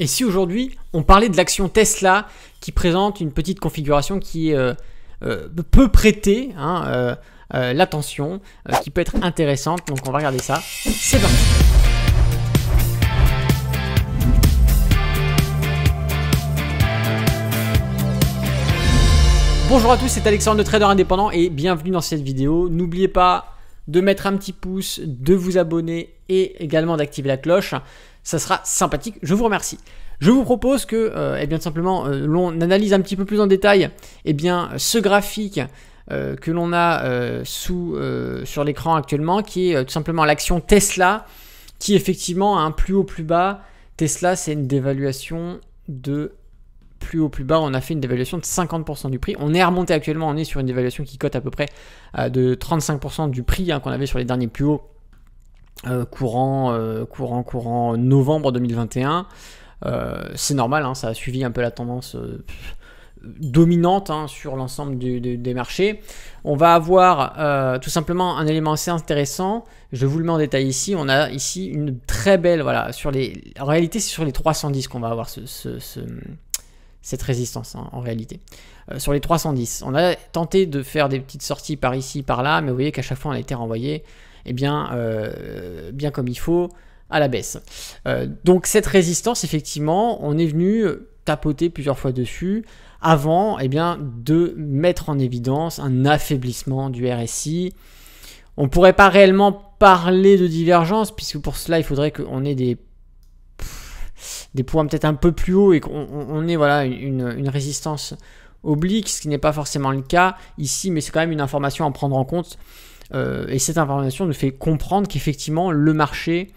Et si aujourd'hui on parlait de l'action Tesla qui présente une petite configuration qui euh, euh, peut prêter hein, euh, l'attention, qui peut être intéressante, donc on va regarder ça. C'est parti Bonjour à tous, c'est Alexandre de Trader Indépendant et bienvenue dans cette vidéo. N'oubliez pas de mettre un petit pouce, de vous abonner et également d'activer la cloche ça sera sympathique. Je vous remercie. Je vous propose que, euh, eh bien, simplement, euh, l'on analyse un petit peu plus en détail et eh bien, ce graphique euh, que l'on a sous, sur l'écran actuellement, qui est tout simplement l'action Tesla, qui effectivement a un plus haut, plus bas. Tesla, c'est une dévaluation de plus haut, plus bas. On a fait une dévaluation de 50% du prix. On est remonté actuellement, on est sur une dévaluation qui cote à peu près de 35% du prix hein, qu'on avait sur les derniers plus hauts euh, courant, euh, courant, courant novembre 2021. Euh, c'est normal, hein, ça a suivi un peu la tendance dominante hein, sur l'ensemble des marchés. On va avoir tout simplement un élément assez intéressant. Je vous le mets en détail ici. On a ici une très belle, voilà, sur les. En réalité, c'est sur les 310 qu'on va avoir ce, ce, cette résistance hein, en réalité. sur les 310, on a tenté de faire des petites sorties par ici, par là, mais vous voyez qu'à chaque fois on a été renvoyé eh bien, euh, bien comme il faut, à la baisse. Euh, donc cette résistance, effectivement, on est venu tapoter plusieurs fois dessus avant eh bien, de mettre en évidence un affaiblissement du RSI. On pourrait pas réellement parler de divergence, puisque pour cela, il faudrait qu'on ait des, des points peut-être un peu plus haut et qu'on ait voilà, une, une résistance oblique, ce qui n'est pas forcément le cas ici, mais c'est quand même une information à prendre en compte euh, et cette information nous fait comprendre qu'effectivement le marché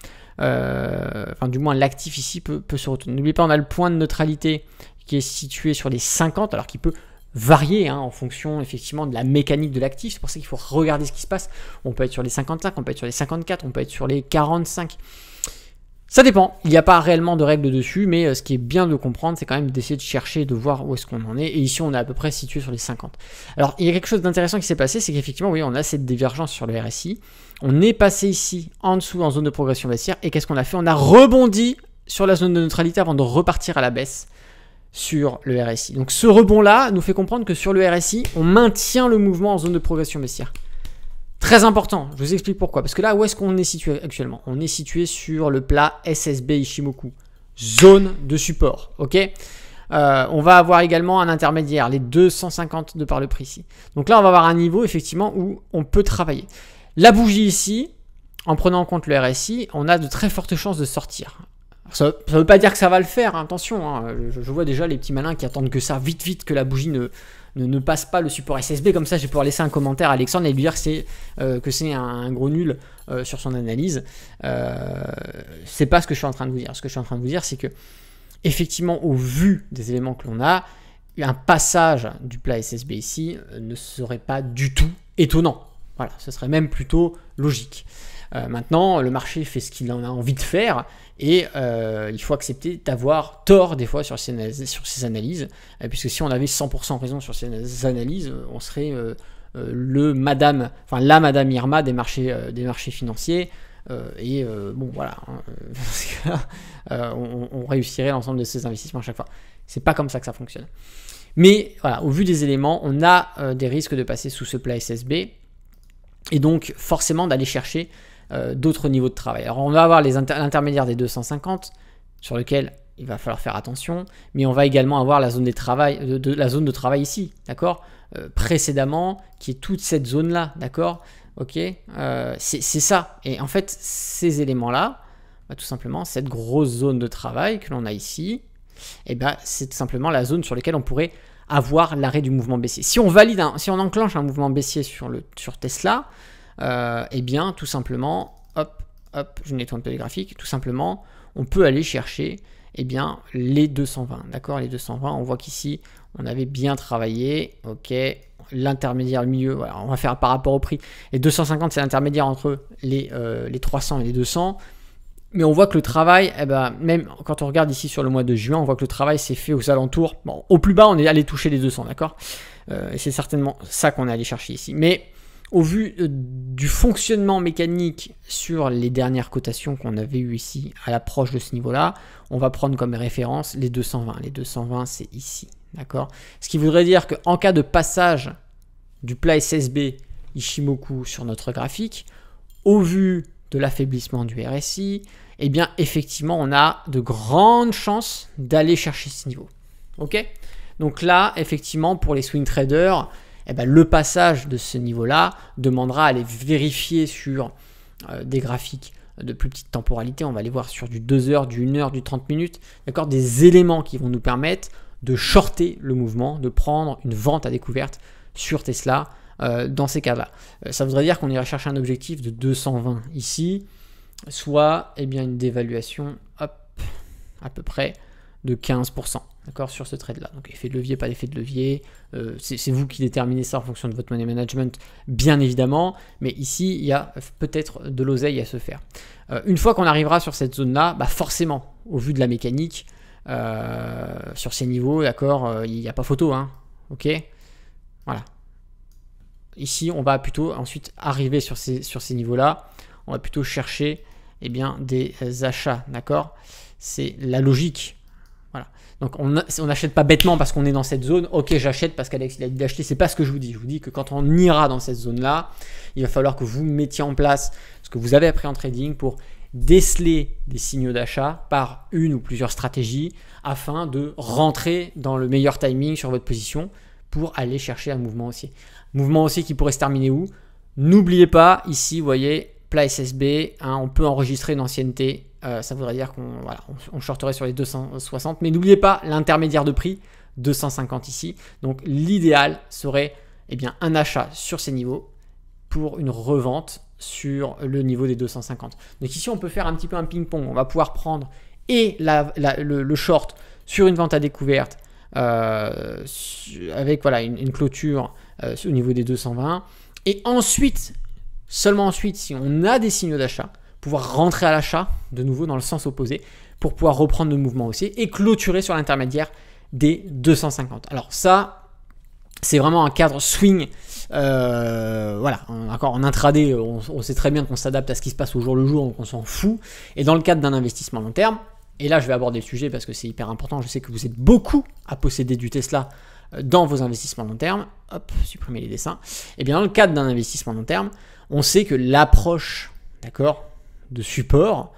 euh, enfin du moins l'actif ici peut, se retourner. N'oubliez pas, on a le point de neutralité qui est situé sur les 50, alors qu'il peut varier hein, en fonction effectivement de la mécanique de l'actif. C'est pour ça qu'il faut regarder ce qui se passe. On peut être sur les 55, on peut être sur les 54, on peut être sur les 45. Ça dépend, il n'y a pas réellement de règles dessus, mais euh, ce qui est bien de comprendre, c'est quand même d'essayer de chercher, de voir où est-ce qu'on en est, et ici on est à peu près situé sur les 50. Alors il y a quelque chose d'intéressant qui s'est passé, c'est qu'effectivement, oui, on a cette divergence sur le RSI, on est passé ici, en dessous, en zone de progression baissière, et qu'est-ce qu'on a fait On a rebondi sur la zone de neutralité avant de repartir à la baisse sur le RSI. Donc ce rebond-là nous fait comprendre que sur le RSI, on maintient le mouvement en zone de progression baissière. Très important, je vous explique pourquoi. Parce que là, où est-ce qu'on est situé actuellement On est situé sur le plat SSB Ishimoku, zone de support. Ok euh, On va avoir également un intermédiaire, les 250 de par le prix ici. Donc là, on va avoir un niveau effectivement où on peut travailler. La bougie ici, en prenant en compte le RSI, on a de très fortes chances de sortir. Ça ne veut pas dire que ça va le faire, hein, attention, hein. je, vois déjà les petits malins qui attendent que ça, vite, vite, que la bougie ne, ne, passe pas le support SSB. Comme ça, je vais pouvoir laisser un commentaire à Alexandre et lui dire c'est, euh, que c'est un, gros nul euh, sur son analyse. Euh, c'est pas ce que je suis en train de vous dire. Ce que je suis en train de vous dire, c'est que, effectivement, au vu des éléments que l'on a, un passage du plat SSB ici ne serait pas du tout étonnant. Voilà, ce serait même plutôt logique. maintenant, le marché fait ce qu'il en a envie de faire. Et euh, il faut accepter d'avoir tort des fois sur ces, analyses, euh, puisque si on avait 100% raison sur ces analyses, euh, on serait le madame, enfin la madame Irma des marchés, des marchés financiers. et bon, voilà, hein, on, réussirait l'ensemble de ces investissements à chaque fois. C'est pas comme ça que ça fonctionne. Mais voilà, au vu des éléments, on a des risques de passer sous ce plat SSB et donc forcément d'aller chercher euh, d'autres niveaux de travail. Alors on va avoir l'intermédiaire des 250 sur lequel il va falloir faire attention, mais on va également avoir la zone, des travail, de, la zone de travail ici, d'accord euh, Précédemment, qui est toute cette zone-là, d'accord Ok euh, C'est ça. Et en fait, ces éléments-là, bah, tout simplement, cette grosse zone de travail que l'on a ici, eh ben, c'est tout simplement la zone sur laquelle on pourrait avoir l'arrêt du mouvement baissier. Si on valide, si on enclenche un mouvement baissier sur, le, sur Tesla, euh, eh bien, tout simplement, hop, hop, je nettoie un peu les graphiques, tout simplement, on peut aller chercher eh bien, les 220. D'accord Les 220, on voit qu'ici, on avait bien travaillé. OK. L'intermédiaire, le milieu, voilà, on va faire par rapport au prix. Les 250, c'est l'intermédiaire entre les, euh, les 300 et les 200. Mais on voit que le travail, eh ben, même quand on regarde ici sur le mois de juin, on voit que le travail s'est fait aux alentours. Bon, au plus bas, on est allé toucher les 200, d'accord euh, Et c'est certainement ça qu'on est allé chercher ici. Mais au vu euh, du fonctionnement mécanique sur les dernières cotations qu'on avait eues ici à l'approche de ce niveau-là, on va prendre comme référence les 220. Les 220, c'est ici. D'accord Ce qui voudrait dire qu'en cas de passage du plat SSB Ishimoku sur notre graphique, au vu de l'affaiblissement du RSI, eh bien effectivement on a de grandes chances d'aller chercher ce niveau. Ok Donc là, effectivement, pour les swing traders, eh ben, le passage de ce niveau-là demandera à aller vérifier sur euh, des graphiques de plus petite temporalité, on va aller voir sur du 2 heures, du 1 heure, du 30 minutes, d'accord, des éléments qui vont nous permettre de shorter le mouvement, de prendre une vente à découverte sur Tesla euh, dans ces cas-là. Euh, ça voudrait dire qu'on irait chercher un objectif de 220 ici, soit eh bien, une dévaluation à peu près de 15%. D'accord Sur ce trade-là. Donc effet de levier, pas d'effet de levier. Euh, c'est vous qui déterminez ça en fonction de votre money management, bien évidemment. Mais ici, il y a peut-être de l'oseille à se faire. Euh, une fois qu'on arrivera sur cette zone-là, bah forcément, au vu de la mécanique, euh, sur ces niveaux, d'accord, il n'y a pas photo. Hein, ok Voilà. Ici, on va plutôt ensuite arriver sur ces, sur ces niveaux-là. On va plutôt chercher et eh bien, des achats. D'accord C'est la logique voilà. Donc on n'achète pas bêtement parce qu'on est dans cette zone. Ok, j'achète parce qu'Alex il a dit d'acheter. C'est pas ce que je vous dis. Je vous dis que quand on ira dans cette zone-là, il va falloir que vous mettiez en place ce que vous avez appris en trading pour déceler des signaux d'achat par une ou plusieurs stratégies afin de rentrer dans le meilleur timing sur votre position pour aller chercher un mouvement haussier. Mouvement haussier qui pourrait se terminer où N'oubliez pas, ici, vous voyez, plat SSB, hein, on peut enregistrer une ancienneté euh, ça voudrait dire qu'on voilà, on, shorterait sur les 260. Mais n'oubliez pas l'intermédiaire de prix, 250 ici. Donc l'idéal serait eh bien, un achat sur ces niveaux pour une revente sur le niveau des 250. Donc ici, on peut faire un petit peu un ping-pong. On va pouvoir prendre et le, short sur une vente à découverte euh, avec voilà, une, clôture euh, au niveau des 220. Et ensuite, seulement ensuite, si on a des signaux d'achat, pouvoir rentrer à l'achat, de nouveau dans le sens opposé, pour pouvoir reprendre le mouvement aussi et clôturer sur l'intermédiaire des 250. Alors ça, c'est vraiment un cadre swing. Euh, voilà, encore en intraday, on, sait très bien qu'on s'adapte à ce qui se passe au jour le jour, donc on s'en fout. Et dans le cadre d'un investissement long terme, et là je vais aborder le sujet parce que c'est hyper important, je sais que vous êtes beaucoup à posséder du Tesla euh, dans vos investissements long terme, hop, supprimer les dessins, et eh bien dans le cadre d'un investissement long terme, on sait que l'approche, d'accord, de support,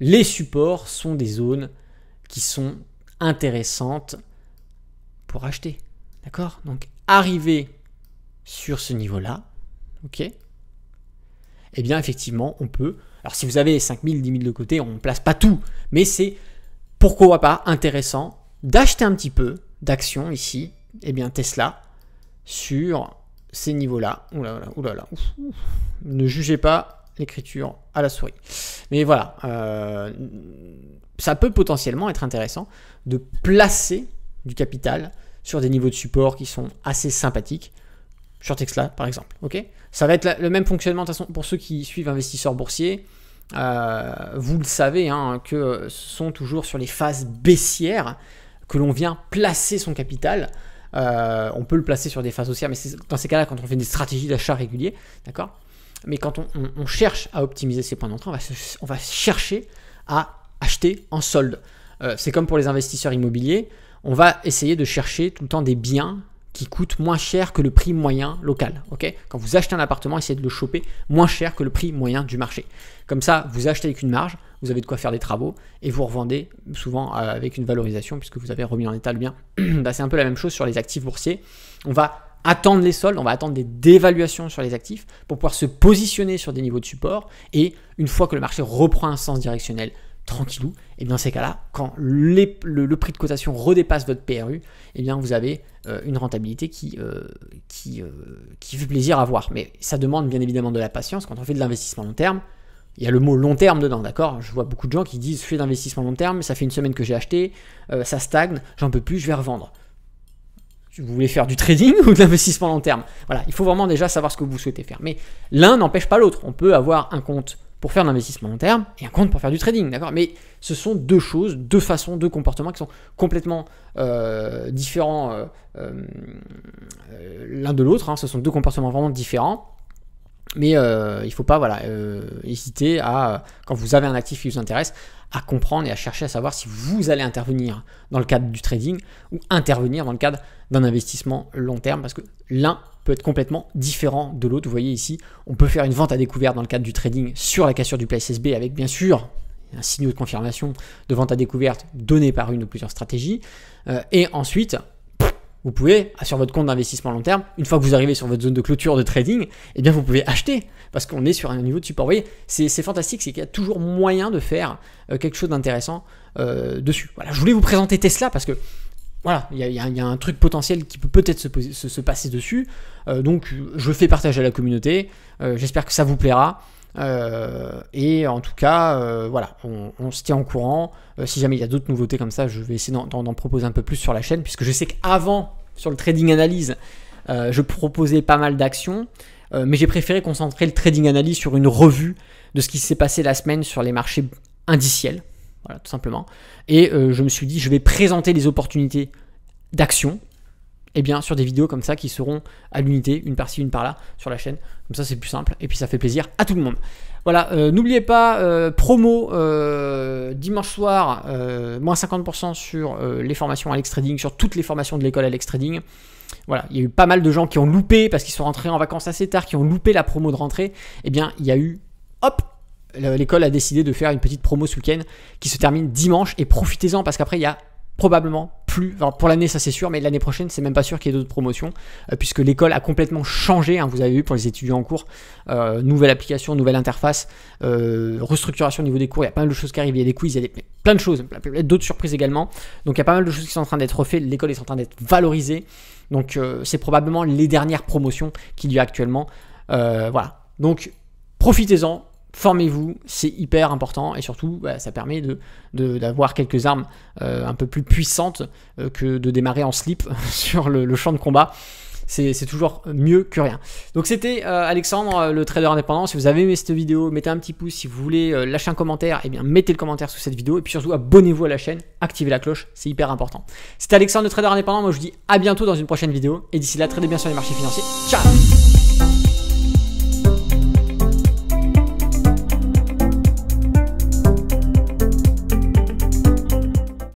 Les supports sont des zones qui sont intéressantes pour acheter. D'accord Donc arriver sur ce niveau-là, ok Eh bien effectivement, on peut... Alors si vous avez 5000, 10 000 de côté, on ne place pas tout, mais c'est pourquoi pas intéressant d'acheter un petit peu d'action ici, eh bien Tesla, sur ces niveaux-là. Oulala, oulala, là Ne jugez pas l'écriture à la souris. Mais voilà, euh, ça peut potentiellement être intéressant de placer du capital sur des niveaux de support qui sont assez sympathiques, sur Tesla par exemple. ça va être le même fonctionnement pour ceux qui suivent investisseurs boursiers. Euh, vous le savez, hein, que ce sont toujours sur les phases baissières que l'on vient placer son capital. Euh, on peut le placer sur des phases haussières, mais c'est dans ces cas-là quand on fait des stratégies d'achat réguliers, d'accord mais quand on, cherche à optimiser ses points d'entrée, on va, chercher à acheter en solde. Euh, c'est comme pour les investisseurs immobiliers, on va essayer de chercher tout le temps des biens qui coûtent moins cher que le prix moyen local. Quand vous achetez un appartement, essayez de le choper moins cher que le prix moyen du marché. Comme ça, vous achetez avec une marge, vous avez de quoi faire des travaux et vous revendez souvent euh, avec une valorisation puisque vous avez remis en état le bien. Bah, c'est un peu la même chose sur les actifs boursiers. On va attendre les soldes, on va attendre des dévaluations sur les actifs pour pouvoir se positionner sur des niveaux de support. Et une fois que le marché reprend un sens directionnel tranquillou, et bien ces cas-là, quand le, prix de cotation redépasse votre PRU, et eh bien vous avez euh, une rentabilité qui, euh, qui, euh, qui fait plaisir à voir. Mais ça demande bien évidemment de la patience quand on fait de l'investissement long terme. Il y a le mot long terme dedans, d'accord Je vois beaucoup de gens qui disent je fais d'investissement long terme, ça fait une semaine que j'ai acheté, ça stagne, j'en peux plus, je vais revendre vous voulez faire du trading ou de l'investissement long terme. Voilà, il faut vraiment déjà savoir ce que vous souhaitez faire. Mais l'un n'empêche pas l'autre. On peut avoir un compte pour faire de l'investissement long terme et un compte pour faire du trading, d'accord Mais ce sont deux choses, deux façons, deux comportements qui sont complètement euh, différents euh, euh, l'un de l'autre. Hein. Ce sont deux comportements vraiment différents. Mais euh, il ne faut pas voilà, euh, hésiter à, quand vous avez un actif qui vous intéresse, à comprendre et à chercher à savoir si vous allez intervenir dans le cadre du trading ou intervenir dans le cadre d'un investissement long terme, parce que l'un peut être complètement différent de l'autre. Vous voyez ici, on peut faire une vente à découvert dans le cadre du trading sur la cassure du PSSB avec bien sûr un signe de confirmation de vente à découverte donné par une ou plusieurs stratégies. Euh, et ensuite, vous pouvez, ah, sur votre compte d'investissement long terme, une fois que vous arrivez sur votre zone de clôture de trading, eh bien vous pouvez acheter parce qu'on est sur un niveau de support. Vous voyez, c'est fantastique, c'est qu'il y a toujours moyen de faire euh, quelque chose d'intéressant euh, dessus. Voilà, je voulais vous présenter Tesla parce que voilà, il y, a un truc potentiel qui peut peut-être se, passer dessus. Euh, donc je fais partager à la communauté, j'espère que ça vous plaira. Euh, et en tout cas, euh, voilà, on, se tient en courant. Euh, si jamais il y a d'autres nouveautés comme ça, je vais essayer d'en proposer un peu plus sur la chaîne, puisque je sais qu'avant, sur le trading analyse, je proposais pas mal d'actions, mais j'ai préféré concentrer le trading analyse sur une revue de ce qui s'est passé la semaine sur les marchés indiciels, voilà, tout simplement. Et je me suis dit, je vais présenter les opportunités d'actions, et eh bien, sur des vidéos comme ça qui seront à l'unité, une par-ci, une par-là, sur la chaîne. Comme ça, c'est plus simple et puis ça fait plaisir à tout le monde. Voilà, euh, n'oubliez pas, euh, promo euh, dimanche soir, moins 50% sur les formations Alex Trading, sur toutes les formations de l'école Alex Trading. Voilà, il y a eu pas mal de gens qui ont loupé parce qu'ils sont rentrés en vacances assez tard, qui ont loupé la promo de rentrée. et eh bien, il y a eu, hop, l'école a décidé de faire une petite promo ce week-end qui se termine dimanche et profitez-en parce qu'après, il y a probablement pour l'année, ça c'est sûr, mais l'année prochaine, c'est même pas sûr qu'il y ait d'autres promotions, euh, puisque l'école a complètement changé. Hein, vous avez vu pour les étudiants en cours, euh, nouvelle application, nouvelle interface, euh, restructuration au niveau des cours. Il y a pas mal de choses qui arrivent. Il y a des quiz, il y a plein de choses, d'autres surprises également. Donc il y a pas mal de choses qui sont en train d'être refaites. L'école est en train d'être valorisée. Donc c'est probablement les dernières promotions qu'il y a actuellement. voilà. Donc profitez-en, formez-vous, c'est hyper important et surtout bah, ça permet d'avoir de, d'avoir quelques armes euh, un peu plus puissantes euh, que de démarrer en slip sur le, champ de combat. C'est toujours mieux que rien. Donc c'était euh, Alexandre, le trader indépendant. Si vous avez aimé cette vidéo, mettez un petit pouce. Si vous voulez lâcher un commentaire, eh bien mettez le commentaire sous cette vidéo. Et puis surtout, abonnez-vous à la chaîne, activez la cloche, c'est hyper important. C'était Alexandre, le trader indépendant. Moi je vous dis à bientôt dans une prochaine vidéo. Et d'ici là, tradez bien sur les marchés financiers. Ciao